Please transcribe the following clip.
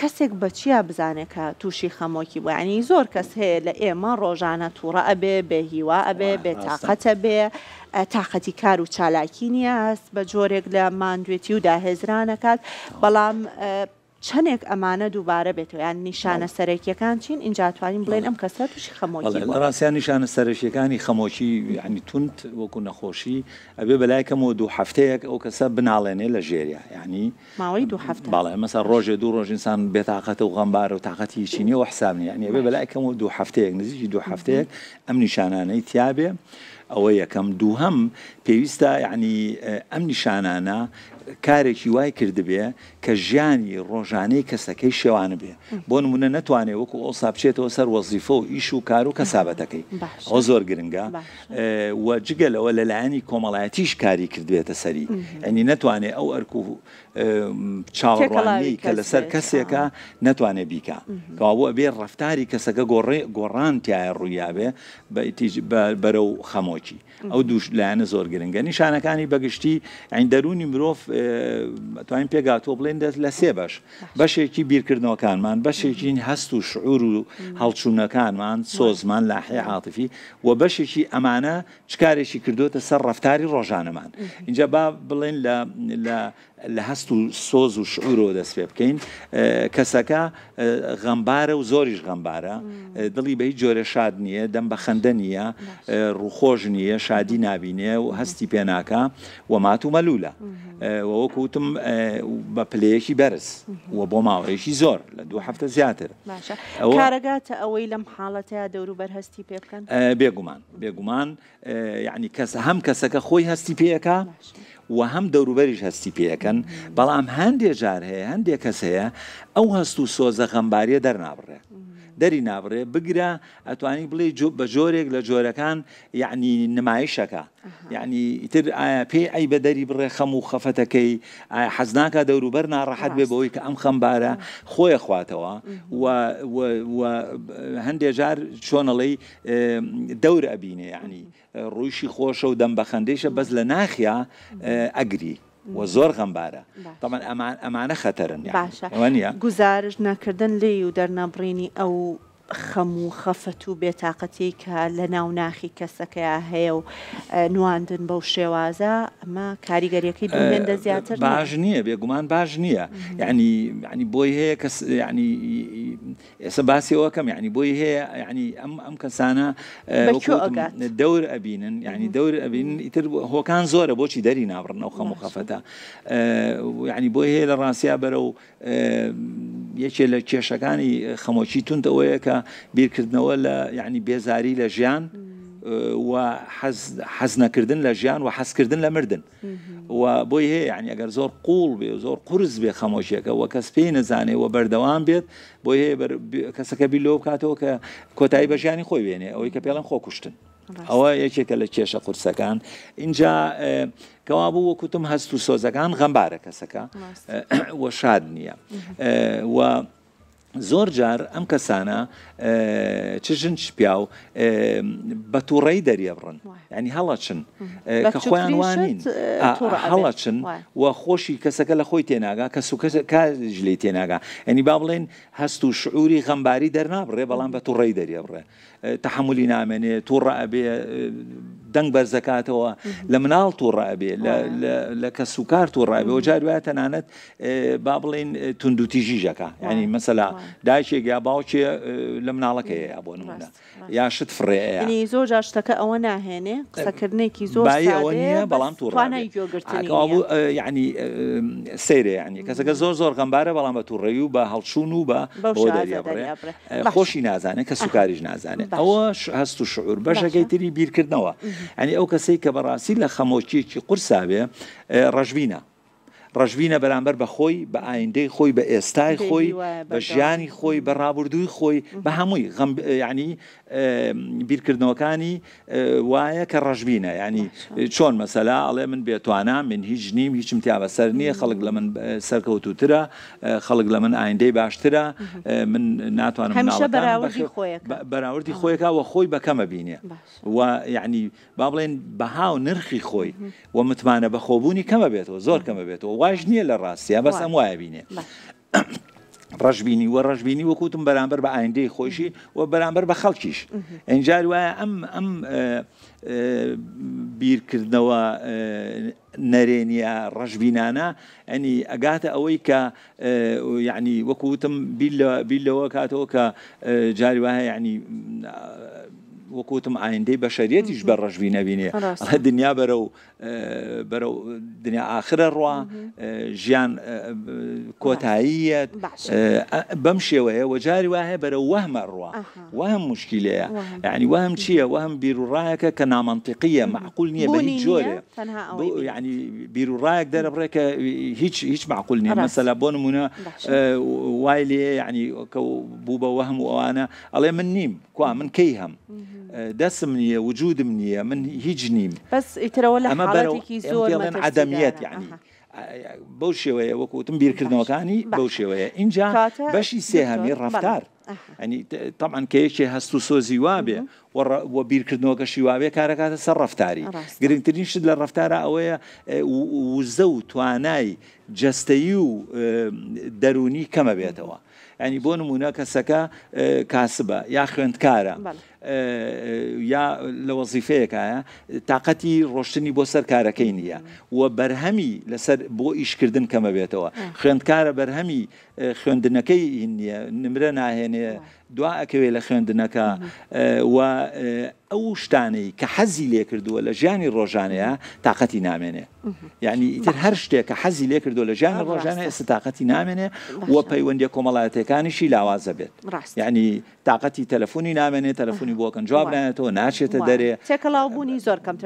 کەسێک بە چیا بزانێکە تووشی خەمۆکی بۆیانی زۆر کەس هەیە لە ئێمە ڕۆژانە تووڕە ئەبێ بێ هیوا ئەبێ بێ تااقەتە بێ تااقەتی کار و چالاکی نیاز بە جۆرێک لە ماندوێتی و داهێزرانەکات بەڵام چەندێک ئەمانە دووبارە بێتەوەیان نیشانە سەرەکیەکان چین ئینجاتوانین بڵێن ئەم کەسە تووشی خەمۆکی ڕاستیان نیشانە سەرشیەکانی خەمۆکی ینی تونت وەکو نەخۆشی ئەبێ بەلایکەمەوە دوو هەفتەیەک ئەو کەسە بناڵێنێ لە ژێریا ینی ماوەی دوو هەفت باڵێ مەسا ڕۆژێ دوو ڕۆژینسان بێتاقەتە و غەمبار و تااقەتی چینی و حسابنی ینی ئەبێ بەلایکەمەوە دوو هەفتەیەک نزیکی دوو هەفتەیەک ئەم نیشانانەی تیاابێ. ئەوە یەکەم دووهم پێویستە یعنی ئەم نیشانانە کارێکی وای کردبێ کە ژیانی ڕۆژانەی کەسەکەی شێوانە بێ بۆ نمونە نتوانێت وەکو ئۆسا بچێتەوە سەر وەزیفە و ئیش و کار و کەسابەتەکەی ئەو زۆر گرنگە وە جگەلەوە لەلایەنی کۆمەڵایەتیش کاری کردوێتە سەری ئەنی نتوانێت ئەو ئەرک و چاوەڕوانی کە لەسەر کەسێکە نتوانێت بیکە کەواوە بێ ڕفتاری کەسەکە گۆڕێ گۆڕانتیایە ڕوویابێ بەرەو خەمۆکی ئەو دووش لایەنە زۆر گرنگە نیشانەکانی بەگشتی ئەین دەرونی مرۆڤ توانین پێگاتۆ بڵێن دەست لە سێ بەش بەشێکی بیرکردنەوەکانمان بەشێکین هەست و شعور و هەڵچوونەکانمان سۆزمان لاحی عاتفی و بەشێکی ئەمانە چکارێکی کردوتە سەر ڕفتاری ڕۆژانەمان اینجا با بڵێن لە لە هەست و سۆز و شعورۆ دەست پێ بکەین کەسەکە غەمبارە و زۆریش غەمبارە دڵی بە هیچ جۆرە شاد نییە دەم بە خەندە نییە ڕوخۆژ نییە شادی نابینێ و هەستی پێناکە و مات و مەلوولە ئەوە کوتم بە پلەیەکی بەرز وە بۆ ماوەیەکی زۆر لە دوو هەفتە زیاتر کارەگاتە ئەوەی لەم حاڵەتەیە دەوروبەر هەستی پێ بکەن بێگومان بێگومان یعنی کەس هەم کەسەکە خۆی هەستی پێەکە و هەم دەوروبەریش هەستی پێەکەن بەڵام هەندێک جار هەیە هەندێک کەس هەیە ئەو هەست و سۆزە غەمباریە دەرنابڕێت. دەری نابڕێ بگرە ئەتوانی بڵێ بە جۆرێک لە جۆرەکان یعنی نمایشەکە یعنی تر پێ ئەی بە دەری بڕێ خەم و خەفەتەکەی حەزناکە دەوروبەر ناڕەحەت بێ بەوەی کە ئەم خەمبارە خۆی خواتەوە و هەندێک جار چۆنەڵی دەور ئەبینێ یعنی ڕوویشی خۆشە و دەم بە خەندێشە بەس لە ناخیا ئەگری. و زۆر غەمبارە تەمان ئەمانە خەتەرن باشە گزارش ناکردن لێ و دەرنابڕینی ئەو خەم و خەفەت و بێتاقەتی کە لە ناو ناخی کەسەکەیا هەیە و نواندن بەو شێوازە ئەمە کاریگەریەکەی دوێندە زیاتر باش نییە بێگومان باش نییە یعنی ینی بۆی هەیە کەس ینی سباسي وكم يعني بوي هي يعني أم أم كسانا آه، دور أبينا يعني دور أبين هو كان زوره بوشي داري نابرن أو نعم، مخافته آه، يعني بوي هي لراسيا برو آه، يشي لشيشا كاني خموشي تونت ويكا کە بیرکردنەوە يعني بيزاري لجيان وحزنا كردن لجيان حەز كردن لمردن و بۆی هەیە عنی ئەگەر زۆر قوڵ بێ زۆر قرس بێ خەمۆشیەکە و کەس پێی نەزانێ و بەردەوام بێت بۆی هەیە کەسەکە بیلۆ بکاتەوە کە کۆتایی بەژیانی خۆی وێنێ ئەوەی کە پێڵم خۆ کوشتن. ئەوە یەکێکە لە کێشە قورسەکان اینجا کەوا بوو وەکوتم هەست و سۆزەکان غەمبارە کەسەکە وە شاد نییە. زۆر جار ئەم کەسانە چژن پیا و بە تووڕێی دەریێبڕن ینی هەڵەچن کە خۆیان وانین هەڵەچن و خۆشی کەسەکە لە خۆی تێناگا کە سوکەس کاژ لێ تێناگا ئەنی با بڵێن هەست و شعوری غەمباری دەرنابڕێ بەڵام بە تووڕێی دەریێبڕێ تحملی نامێنێ تووڕە ئەبێ دەنگ بەرزەکاتەوە لە مناڵ تو ڕابێ لە کە سوکار تو ڕابێ و جاروایە تەنانەت با بڵێن تونندوتیژیژەکە ینی مەسەلا دایکێک یا باوچێ لە مناڵەکەی بۆ نمونە یاشت فڕێ زۆر جاشتەکە ئەوە ناهێنێ قسەکردنێکی زۆر ئەوە نیە بەڵام توڕانەیگرتن یعنی سیرێ ینی کەسەکە زۆر زۆر غەمبارە بەڵام بە توڕێی و بە هەڵچوون و بە بۆ دەریە بڕێ خۆشی نازانێت کە سوکاریش نازانێت ئەوەش هەست و شعور بەشەکەی تری بیرکردنەوە ئەنی ئەو کەسەی کە بەڕاستی لە خەمۆچیکی قورساوێ ڕژبینە ڕژبینە بەرامبەر بە خۆی بە ئایندەی خۆی بە ئێستای خۆی بە ژیانی خۆی بە ڕابردووی خۆی بە هەمووی ینی بیرکردنەوەکانی وایە کە ڕژبینە ینی چۆن مەسەلا ئەڵێ من بێتوانە من هیچ نیم هیچم تیا بەسەر نییە خەڵک لە من سەرکەوتوترە خەڵک لە من ئایندەی باشترە من ناتوانم بەراوردی خۆیەکەوە خۆی بەکەمە بینێ و یعنی با بڵێن بەهاو نرخی خۆی و متمانە بەخۆبوونی کەمە بێتەوە زۆر کەمە بێتەوە واژ نییە لە ڕاستیا بەس ئەم وایە بینێ ڕژبینی وە ڕژبینی وەکوتم بەرامبەر بە ئایندەی خۆشی و بەرامبەر بە خەڵکیش ئەنجار وایە ئەم ئەم آه، آه، بیرکردنەوە آه، نەرێنیە ڕژبینانە ئەنی يعني ئەگاتە ئەوەی کە یعنی يعني وەکوتم بیلەوە کاتەوە کە جاری وایە یعنی يعني، وكوتم عين عندي بشريتي جبر رجبينا بيني الدنيا برو آه، برو الدنيا آخر الروا آه، جيان آه، كوتاية بمشي وهي وجاري وهي برو وهم الروا وهم مشكلة يعني وهم شيء وهم بيرو رايك كنا منطقية معقول نية بهي جولة يعني بيرو رايك دار بريك هيش معقول نية مثلا بون منا وايلي يعني كو بوبا وهم وانا الله من نيم كوا من كيهم دەسم نییە وجودم نییە من هیچ نیم بەس ئیترەوە لە ئەمە بەرەوەکی زۆر عدەمیەت یعنی. بەو شێوەیە وەکوتم بیرکردنەوەکانی بەو شێوەیە اینجا بەشی سێهامی ڕفتار ئەنی تەمان کەیەکێ هەست و سۆزی وابێ وە بیرکردنەوەکەشی وابێ کارەکاتە سەر ڕفتاری گرنگترین شت لە ڕفتارە ئەوەیە وزە و توانای جستایی و دەرونی کەمە بێتەوە. ینی بۆ نمونە کەسەکە کاسبە یا خوێندکارە یا لە وەزیفەیەکایە تااقەتی ڕۆشتنی بۆ سەر کارەکەی نییە وە بەرهەمی لەسەر بۆ ئیشکردن کەمە بێتەوە خوێندکارە بەرهەمی خوێندنەکەی نییە نمرە ناهێنێ دوا ئەکەوێت لە خوێندنەکە و ئەو شتانەی کە حەزی لێ کردووە لە ژیانی ڕۆژانەیە تااقەتی نامێنێ یعنی ئیتر هەر شتێک کە حەزی لێ کردو لە ژیان ڕۆژانە ئێستا تااقەتی نامێنێ وە پەیوەندی کۆمەڵایەتەکانیشی لاوازە بێت یعنی تااقەتی تەلەفۆنی نامێنێت تەلەفۆنی بۆکەن جواب نێتەوە ناچێتە دەرێ چێکەڵاو بوونی زۆر کەم